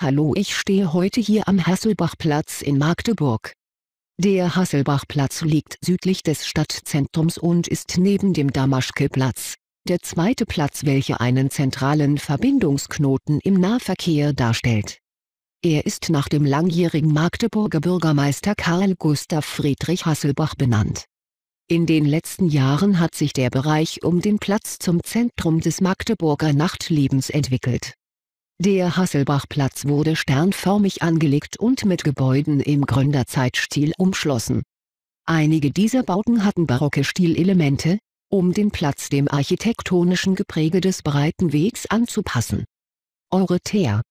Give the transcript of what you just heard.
Hallo ich stehe heute hier am Hasselbachplatz in Magdeburg. Der Hasselbachplatz liegt südlich des Stadtzentrums und ist neben dem Damaschkeplatz, der zweite Platz welcher einen zentralen Verbindungsknoten im Nahverkehr darstellt. Er ist nach dem langjährigen Magdeburger Bürgermeister Karl Gustav Friedrich Hasselbach benannt. In den letzten Jahren hat sich der Bereich um den Platz zum Zentrum des Magdeburger Nachtlebens entwickelt der Hasselbachplatz wurde sternförmig angelegt und mit Gebäuden im Gründerzeitstil umschlossen. Einige dieser Bauten hatten barocke Stilelemente, um den Platz dem architektonischen Gepräge des breiten Wegs anzupassen. Eure Thea